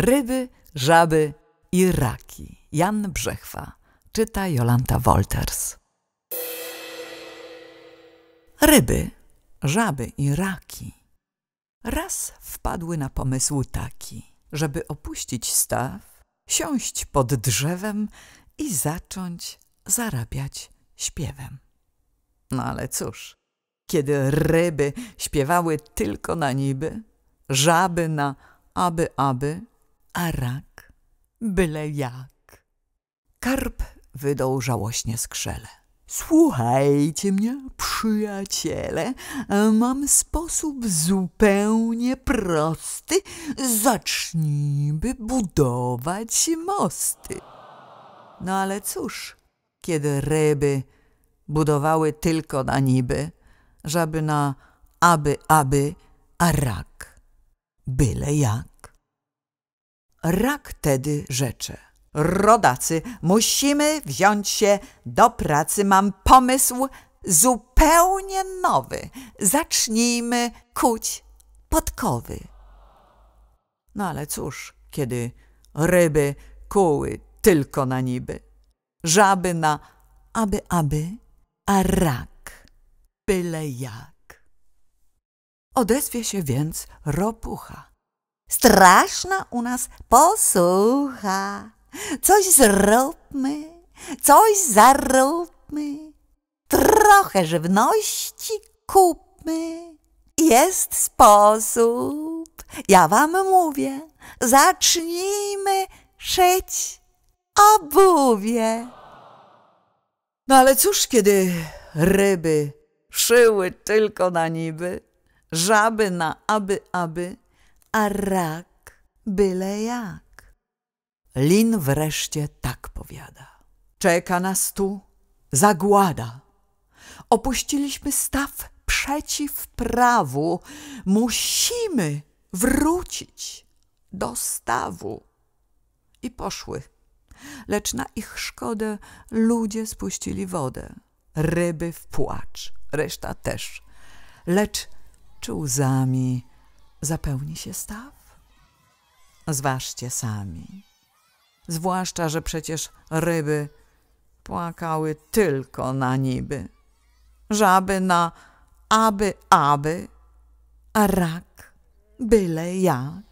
Ryby, żaby i raki. Jan Brzechwa. Czyta Jolanta Wolters. Ryby, żaby i raki. Raz wpadły na pomysł taki, żeby opuścić staw, siąść pod drzewem i zacząć zarabiać śpiewem. No ale cóż, kiedy ryby śpiewały tylko na niby, żaby na aby aby, a rak byle jak. Karp wydał żałośnie skrzele. Słuchajcie mnie, przyjaciele, mam sposób zupełnie prosty. Zacznijmy budować mosty. No ale cóż, kiedy ryby budowały tylko na niby, żeby na aby, aby, a rak byle jak rak tedy rzecze. Rodacy, musimy wziąć się do pracy. Mam pomysł zupełnie nowy. Zacznijmy kuć podkowy. No ale cóż, kiedy ryby kuły tylko na niby, żaby na aby, aby, a rak byle jak. Odezwie się więc ropucha straszna u nas posłucha. Coś zróbmy, coś zaróbmy, trochę żywności kupmy. Jest sposób, ja wam mówię, zacznijmy szyć obuwie. No ale cóż, kiedy ryby szyły tylko na niby, żaby na aby aby, a rak byle jak. Lin wreszcie tak powiada. Czeka nas tu zagłada. Opuściliśmy staw przeciw prawu. Musimy wrócić do stawu. I poszły. Lecz na ich szkodę ludzie spuścili wodę, ryby w płacz, reszta też. Lecz czy łzami zapełni się staw? Zważcie sami. Zwłaszcza, że przecież ryby płakały tylko na niby, żaby na aby, aby, a rak byle jak.